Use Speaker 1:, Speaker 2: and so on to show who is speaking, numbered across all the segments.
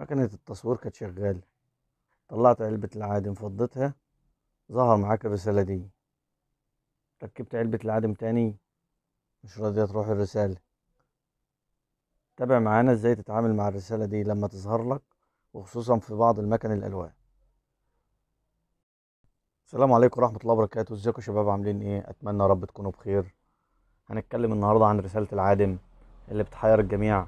Speaker 1: مكنة التصوير كانت شغالة طلعت علبة العادم فضيتها ظهر معاك الرسالة دي ركبت علبة العادم تاني مش راضية تروح الرسالة تابع معانا ازاي تتعامل مع الرسالة دي لما تظهر لك وخصوصا في بعض المكن الألوان السلام عليكم ورحمة الله وبركاته ازيكم شباب عاملين ايه اتمنى يا رب تكونوا بخير هنتكلم النهاردة عن رسالة العادم اللي بتحير الجميع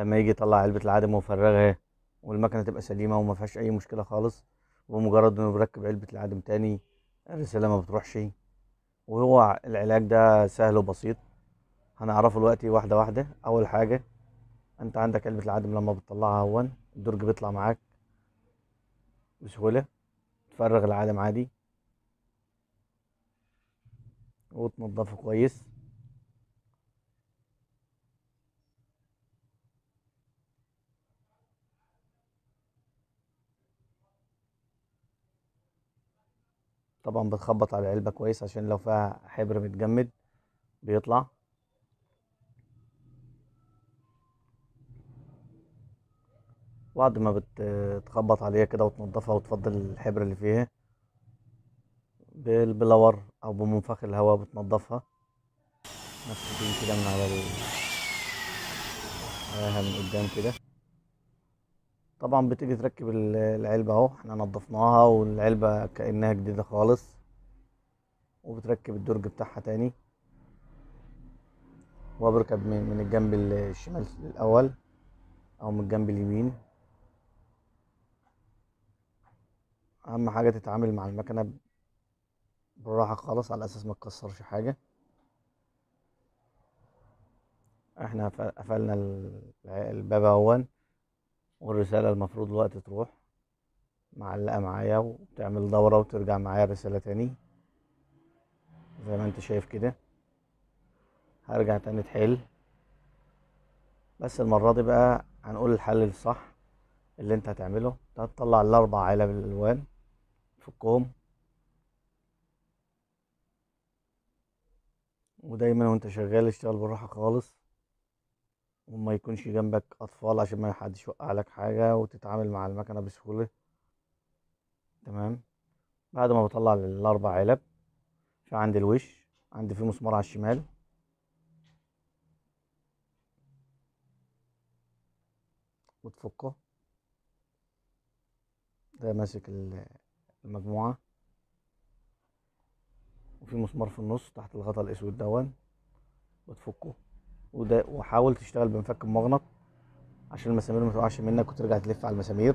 Speaker 1: لما يجي يطلع علبه العدم ويفرغها والمكنه تبقى سليمه وما فيهاش اي مشكله خالص ومجرد انه بركب علبه العدم تاني الرساله ما بتروحش وهو العلاج ده سهل وبسيط هنعرفه دلوقتي واحده واحده اول حاجه انت عندك علبه العدم لما بتطلعها هون الدرج بيطلع معاك بسهوله تفرغ العدم عادي وتنضفه كويس طبعا بتخبط على العلبة كويس عشان لو فيها حبر متجمد بيطلع بعد ما بتخبط عليها كده وتنضفها وتفضل الحبر اللي فيها بالبلور او بمنفخ الهواء بتنضفها نفس كده من على ال... من قدام كده طبعا بتيجي تركب العلبة اهو احنا نضفناها والعلبة كأنها جديدة خالص وبتركب الدرج بتاعها تاني وبركب من الجنب الشمال الاول او من الجنب اليمين اهم حاجة تتعامل مع المكنة بالراحة خالص على اساس ما تكسرش حاجة احنا قفلنا الباب اهو والرسالة المفروض الوقت تروح معلقة معايا وتعمل دورة وترجع معايا رسالة تاني زي ما انت شايف كده هرجع تاني تحل بس المرة دي بقى هنقول الحل الصح اللي انت هتعمله هتطلع الاربع علب الالوان فكهم ودايما وانت شغال اشتغل بالراحة خالص وما يكونش جنبك اطفال عشان ما حدش يوقع لك حاجه وتتعامل مع المكنه بسهوله تمام بعد ما بطلع الاربع علب في عندي الوش عندي في مسمار على الشمال وتفكه ده ماسك المجموعه وفي مسمار في النص تحت الغطاء الاسود دون وتفكه وده وحاول تشتغل بمفك المغنط عشان المسامير ما تقعش منك وترجع تلف على المسامير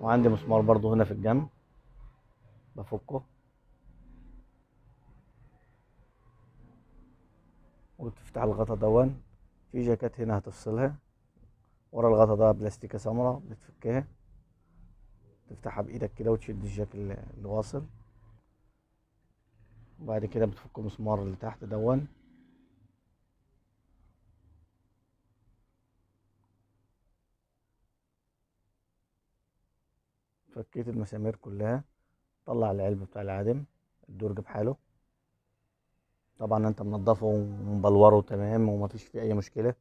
Speaker 1: وعندي مسمار برضو هنا في الجنب بفكه وتفتح الغطا دون في جاكيت هنا هتفصلها ورا الغطا ده بلاستيكه سمراء بتفكها تفتحها بايدك كده وتشد الجاك اللي واصل بعد كده بتفك المسمار اللي تحت دون فكيت المسامير كلها طلع العلب بتاع العادم الدرج بحاله طبعا انت منضفه ومبلوره تمام فيش فيه اي مشكله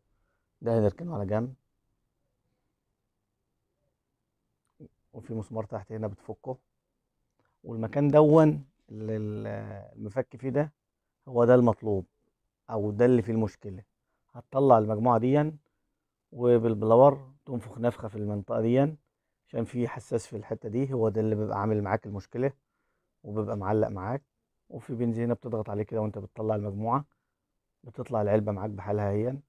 Speaker 1: ده هنركنه على جنب وفي مسمار تحت هنا بتفكه والمكان دون اللي المفك فيه ده هو ده المطلوب او ده اللي فيه المشكله هتطلع المجموعه دي وبالبلور تنفخ نفخه في المنطقه دي عشان في حساس في الحته دي هو ده اللي بيبقى عامل معاك المشكله وبيبقى معلق معاك وفي بنزينه بتضغط عليه كده وانت بتطلع المجموعه بتطلع العلبه معاك بحالها هي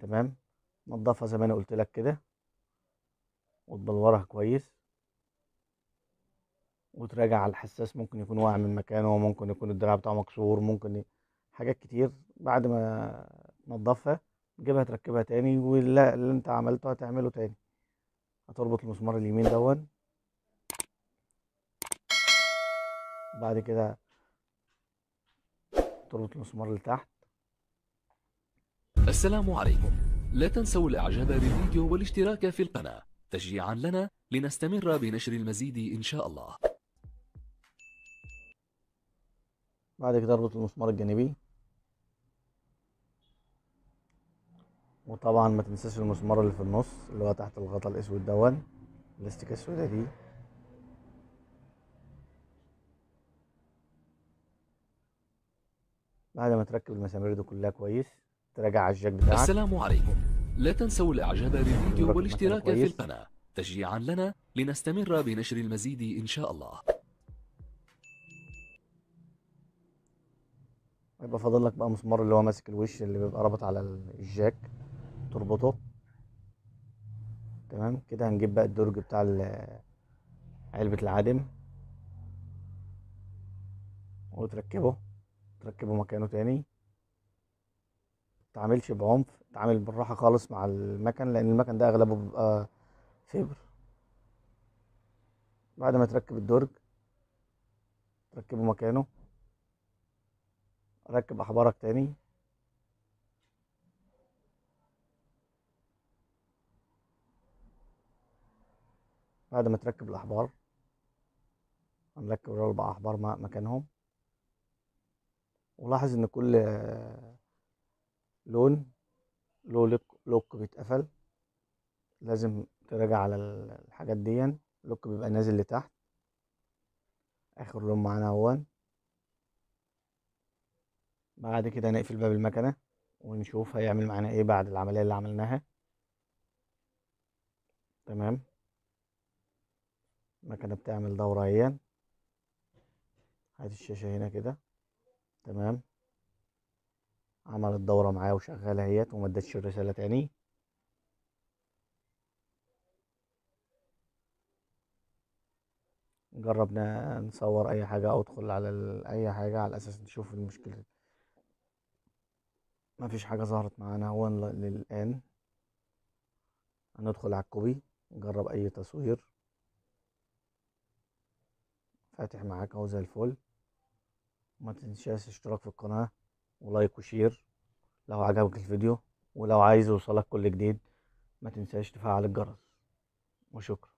Speaker 1: تمام نضفها زي ما انا قلت لك كده وتبلورها كويس وتراجع على الحساس ممكن يكون واقع من مكانه ممكن يكون الدراع بتاعه مكسور ممكن ي... حاجات كتير بعد ما تنضفها تجيبها تركبها تاني واللي انت عملته هتعمله تاني هتربط المسمار اليمين دون بعد كده تربط المسمار اللي تحت السلام عليكم لا تنسوا الاعجاب بالفيديو والاشتراك في القناة تشجيعا لنا لنستمر بنشر المزيد ان شاء الله بعد كده اربط المسمار الجانبي وطبعا ما تنساش المسمار اللي في النص اللي هو تحت الغطاء الاسود دون الاستيكه السوداء دي بعد ما تركب المسامير دي كلها كويس تراجع على الجاك بتاعك السلام عليكم لا تنسوا الاعجاب بالفيديو والاشتراك في القناه تشجيعا لنا لنستمر بنشر المزيد ان شاء الله هيبقى فاضل لك بقى مسمار اللي هو ماسك الوش اللي بيبقى رابط على الجاك تربطه تمام كده هنجيب بقى الدرج بتاع علبة العادم وتركبه تركبه مكانه تاني متعاملش بعنف اتعامل بالراحة خالص مع المكن لأن المكن ده أغلبه بيبقى فبر بعد ما تركب الدرج تركبه مكانه اركب احبارك تاني بعد ما تركب الاحبار هنركب الاربع احبار مكانهم ولاحظ ان كل لون له لوك بيتقفل لازم تراجع على الحاجات دي اللوك بيبقى نازل لتحت اخر لون معانا اهون بعد كده نقفل باب المكنة ونشوف هيعمل معانا ايه بعد العملية اللي عملناها تمام المكنة بتعمل دورة اهي هات الشاشة هنا كده تمام عملت دورة معايا وشغالة اهيت ومدتش الرسالة تاني جربنا نصور اي حاجة او ادخل على اي حاجة على اساس نشوف المشكلة دي. ما فيش حاجة ظهرت معانا هو للآن هندخل على الكوبي نجرب أي تصوير فاتح معاك اهو زي الفل ما تنساش اشتراك في القناة ولايك وشير لو عجبك الفيديو ولو عايز يوصلك كل جديد ما تنساش تفعل الجرس وشكرا